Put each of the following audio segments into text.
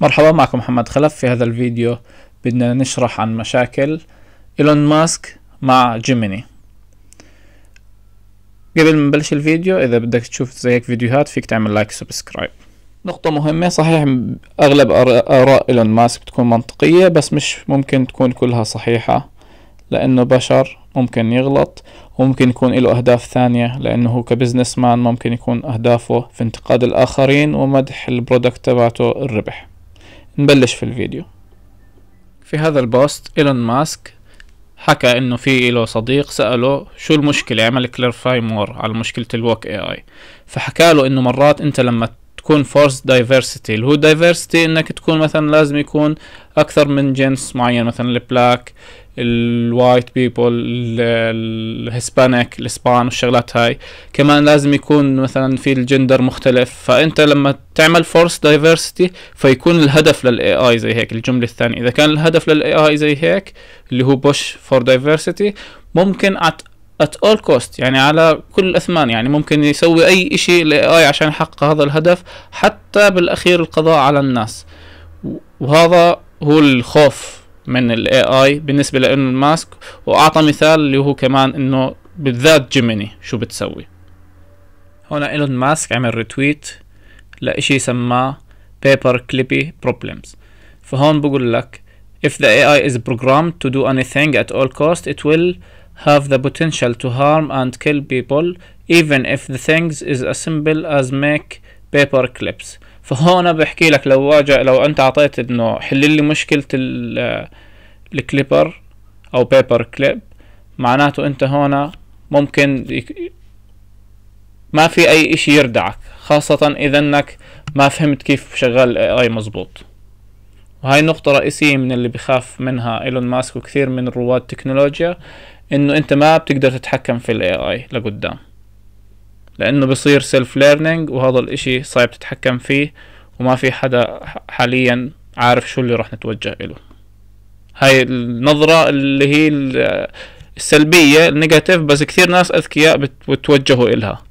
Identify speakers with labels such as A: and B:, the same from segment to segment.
A: مرحبا معكم محمد خلف في هذا الفيديو بدنا نشرح عن مشاكل إيلون ماسك مع جيميني قبل ما نبلش الفيديو إذا بدك تشوف زي هيك فيديوهات فيك تعمل لايك وسبسكرايب نقطة مهمة صحيح أغلب آراء إيلون ماسك بتكون منطقية بس مش ممكن تكون كلها صحيحة لأنه بشر ممكن يغلط وممكن يكون له أهداف ثانية لأنه هو كبزنس مان ممكن يكون أهدافه في انتقاد الآخرين ومدح البرودكت تبعته الربح نبلش في الفيديو في هذا البوست ايلون ماسك حكى انه في له صديق سأله شو المشكلة عمل كليرفاي مور على مشكلة الوك اي اي فحكى له انه مرات انت لما تكون فورس دايفرسيتي اللي هو دايفرسيتي انك تكون مثلا لازم يكون اكثر من جنس معين مثلا البلاك الوايت بيبل الهسبانيك الاسبان والشغلات هاي كمان لازم يكون مثلا في الجندر مختلف فانت لما تعمل فورس دايفرسيتي فيكون الهدف للاي اي زي هيك الجمله الثانيه اذا كان الهدف للاي اي زي هيك اللي هو بوش فور دايفرسيتي ممكن at all cost يعني على كل الأثمان يعني ممكن يسوي أي إشي لآي AI عشان يحقق هذا الهدف حتى بالأخير القضاء على الناس وهذا هو الخوف من الاي AI بالنسبة لإن ماسك وأعطى مثال اللي هو كمان إنه بالذات جيميني شو بتسوي هنا إيلون ماسك عمل ريتويت لإشي سماه بيبر كليبي بروبلمز فهون بقول لك if the AI is programmed to do anything at all cost it will have the potential to harm and kill people even if the things is as simple as make paper clips فهون بحكي لك لو واجه لو انت اعطيت انه حل لي مشكله الكليبر او بيبر كليب معناته انت هون ممكن ما في اي اشي يردعك خاصة اذا انك ما فهمت كيف شغال اي مزبوط وهاي نقطة رئيسية من اللي بخاف منها ايلون ماسك وكثير من رواد التكنولوجيا انه انت ما بتقدر تتحكم في الاي اي لقدام لانه بصير سيلف ليرنينج وهذا الاشي صعب تتحكم فيه وما في حدا حاليا عارف شو اللي راح نتوجه له هاي النظرة اللي هي السلبية النيجاتيف بس كثير ناس أذكياء بتوجهوا إلها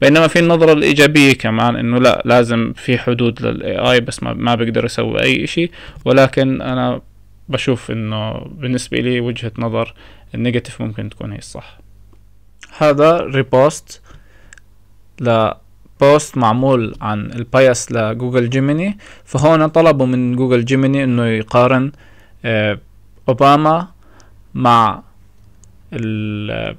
A: بينما في النظرة الإيجابية كمان إنه لا لازم في حدود للإي آي بس ما, ما بقدر أسوي أي إشي ولكن أنا بشوف انه بالنسبه لي وجهه نظر النيجاتيف ممكن تكون هي الصح هذا ريبوست لبوست معمول عن البايس لجوجل جيميني فهون طلبوا من جوجل جيميني انه يقارن آه، اوباما مع آه،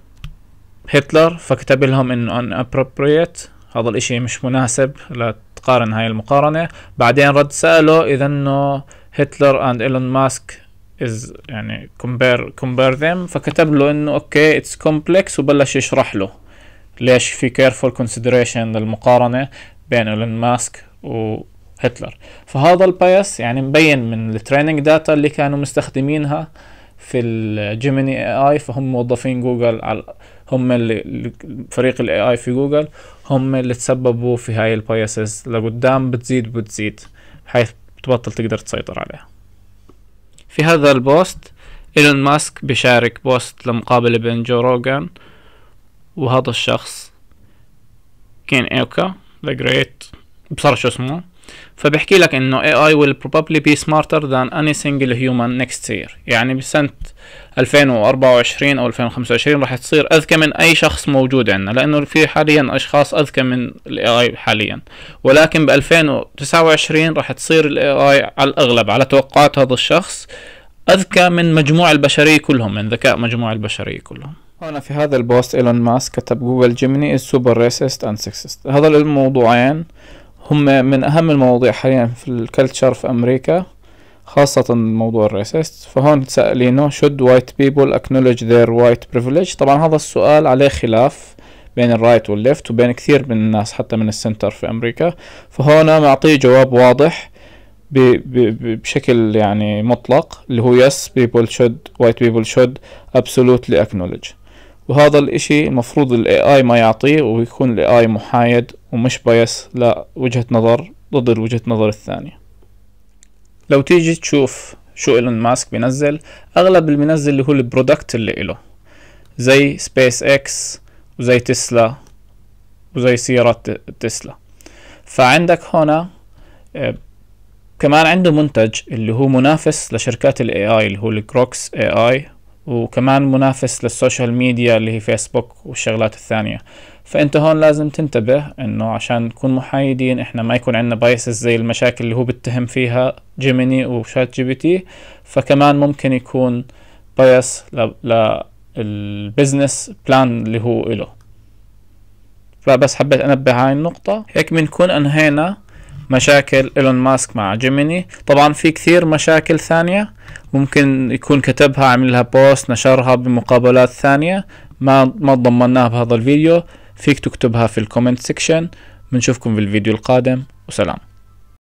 A: هتلر فكتب لهم انه unappropriate هذا الاشي مش مناسب لتقارن هاي المقارنة بعدين رد سأله اذا انه هتلر اند ايلون ماسك از يعني كومبير كومبير ذيم فكتب له انه اوكي اتس كومبلكس وبلش يشرح له ليش في كيرفول كونسيدريشن للمقارنه بين ايلون ماسك وهتلر فهذا البايس يعني مبين من التريننج داتا اللي كانوا مستخدمينها في الجيميني اي اي فهم موظفين جوجل على هم اللي فريق الاي اي في جوجل هم اللي تسببوا في هاي البايسز لقدام بتزيد بتزيد بحيث بتبطل تقدر تسيطر عليها في هذا البوست إيلون ماسك بيشارك بوست لمقابلة بين جو روغان وهذا الشخص كين ايوكا ذا جريت بصراحة شو اسمه فبحكي لك انه AI will probably be smarter than any single human next year يعني بسنة 2024 او 2025 راح تصير اذكى من اي شخص موجود عندنا لانه في حاليا اشخاص اذكى من الاي اي حاليا ولكن ب 2029 راح تصير الاي اي على الاغلب على توقعات هذا الشخص اذكى من مجموع البشريه كلهم من ذكاء مجموع البشريه كلهم هنا في هذا البوست ايلون ماسك كتب جوجل جيميني سوبر ريسست اند سكسست هذا الموضوعين هم من أهم المواضيع حاليا في الكلتشر في أمريكا خاصة موضوع الريسست فهون سألينه should white people acknowledge their white privilege طبعا هذا السؤال عليه خلاف بين الرايت والليفت وبين كثير من الناس حتى من السنتر في أمريكا فهون معطيه جواب واضح بشكل يعني مطلق اللي هو yes people should white people should absolutely acknowledge وهذا الاشي المفروض الاي اي ما يعطيه ويكون الاي اي محايد ومش بايس لوجهة نظر ضد الوجهة نظر الثانية لو تيجي تشوف شو ايلون ماسك بينزل اغلب اللي بينزل اللي هو البرودكت اللي اله زي سبيس اكس وزي تسلا وزي سيارات تسلا فعندك هنا آه، كمان عنده منتج اللي هو منافس لشركات الاي اي اللي هو الكروكس اي اي وكمان منافس للسوشيال ميديا اللي هي فيسبوك والشغلات الثانية فانت هون لازم تنتبه انه عشان نكون محايدين احنا ما يكون عندنا بايسز زي المشاكل اللي هو بيتهم فيها جيميني وشات جي بي تي فكمان ممكن يكون بايس للبزنس بلان اللي هو له فبس حبيت انبه هاي النقطة هيك بنكون انهينا مشاكل ايلون ماسك مع جيميني طبعا في كثير مشاكل ثانية ممكن يكون كتبها عملها بوست نشرها بمقابلات ثانية ما ما تضمناها بهذا الفيديو فيك تكتبها في الكومنت سيكشن بنشوفكم في الفيديو القادم وسلام